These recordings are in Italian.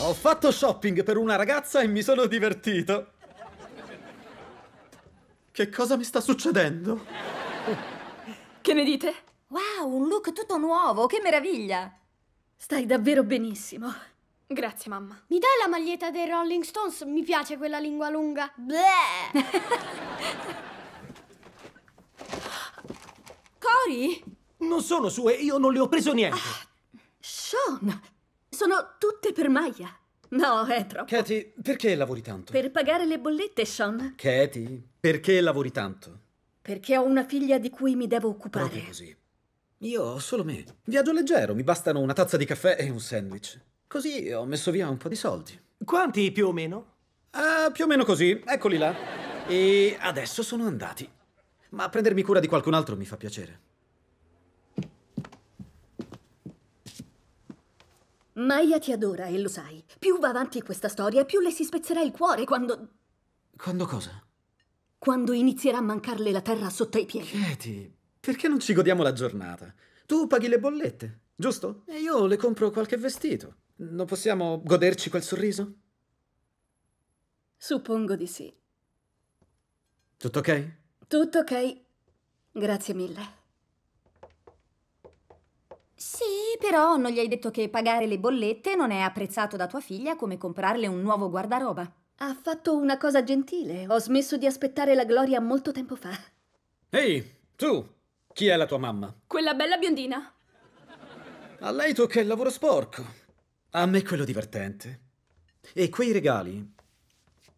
Ho fatto shopping per una ragazza e mi sono divertito. Che cosa mi sta succedendo? Che ne dite? Wow, un look tutto nuovo, che meraviglia! Stai davvero benissimo. Grazie, mamma. Mi dai la maglietta dei Rolling Stones? Mi piace quella lingua lunga. Bleh! Cory? Non sono sue, io non le ho preso niente. Ah, Sean, sono tutte per Maya. No, è troppo. Katie, perché lavori tanto? Per pagare le bollette, Sean. Katie, perché lavori tanto? Perché ho una figlia di cui mi devo occupare. Proprio così. Io ho solo me. Viaggio leggero, mi bastano una tazza di caffè e un sandwich. Così ho messo via un po' di soldi. Quanti più o meno? Ah, più o meno così, eccoli là. E adesso sono andati. Ma prendermi cura di qualcun altro mi fa piacere. Maya ti adora e lo sai. Più va avanti questa storia, più le si spezzerà il cuore quando... Quando cosa? Quando inizierà a mancarle la terra sotto i piedi. Katie, perché non ci godiamo la giornata? Tu paghi le bollette, giusto? E io le compro qualche vestito. Non possiamo goderci quel sorriso? Suppongo di sì. Tutto ok? Tutto ok. Grazie mille. Sì però non gli hai detto che pagare le bollette non è apprezzato da tua figlia come comprarle un nuovo guardaroba. Ha fatto una cosa gentile. Ho smesso di aspettare la gloria molto tempo fa. Ehi, tu! Chi è la tua mamma? Quella bella biondina. A lei tocca il lavoro sporco. A me quello divertente. E quei regali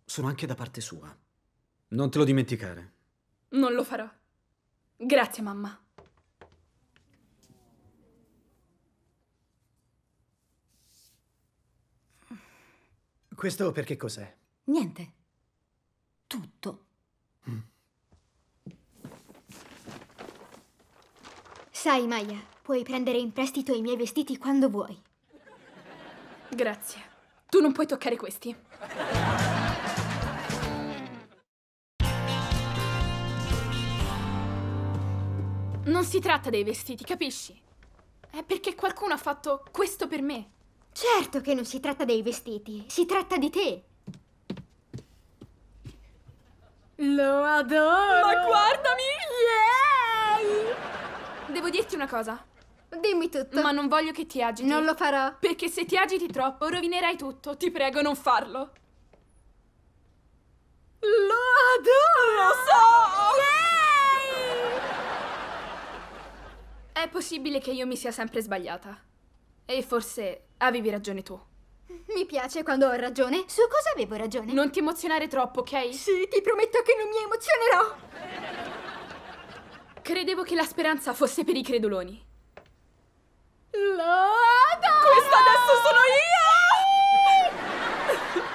sono anche da parte sua. Non te lo dimenticare. Non lo farò. Grazie, mamma. Questo per che cos'è? Niente. Tutto. Mm. Sai, Maya, puoi prendere in prestito i miei vestiti quando vuoi. Grazie. Tu non puoi toccare questi. Non si tratta dei vestiti, capisci? È perché qualcuno ha fatto questo per me. Certo che non si tratta dei vestiti, si tratta di te. Lo adoro! Ma guardami! Yay! Devo dirti una cosa. Dimmi tutto. Ma non voglio che ti agiti. Non lo farò. Perché se ti agiti troppo rovinerai tutto. Ti prego, non farlo. Lo adoro! Lo so! Yay! È possibile che io mi sia sempre sbagliata. E forse avevi ragione tu. Mi piace quando ho ragione. Su cosa avevo ragione? Non ti emozionare troppo, ok? Sì, ti prometto che non mi emozionerò. Credevo che la speranza fosse per i creduloni. Lada! Questo adesso sono io!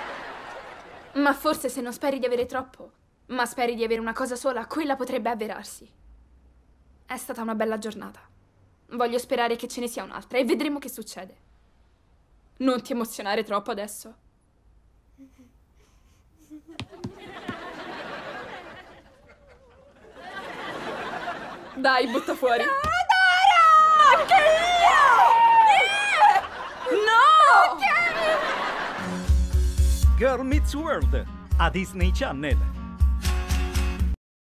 Ma forse se non speri di avere troppo, ma speri di avere una cosa sola, quella potrebbe avverarsi. È stata una bella giornata. Voglio sperare che ce ne sia un'altra e vedremo che succede. Non ti emozionare troppo adesso. Dai, butta fuori. No, Dora! Anche io! No! Okay. Girl Meets World a Disney Channel.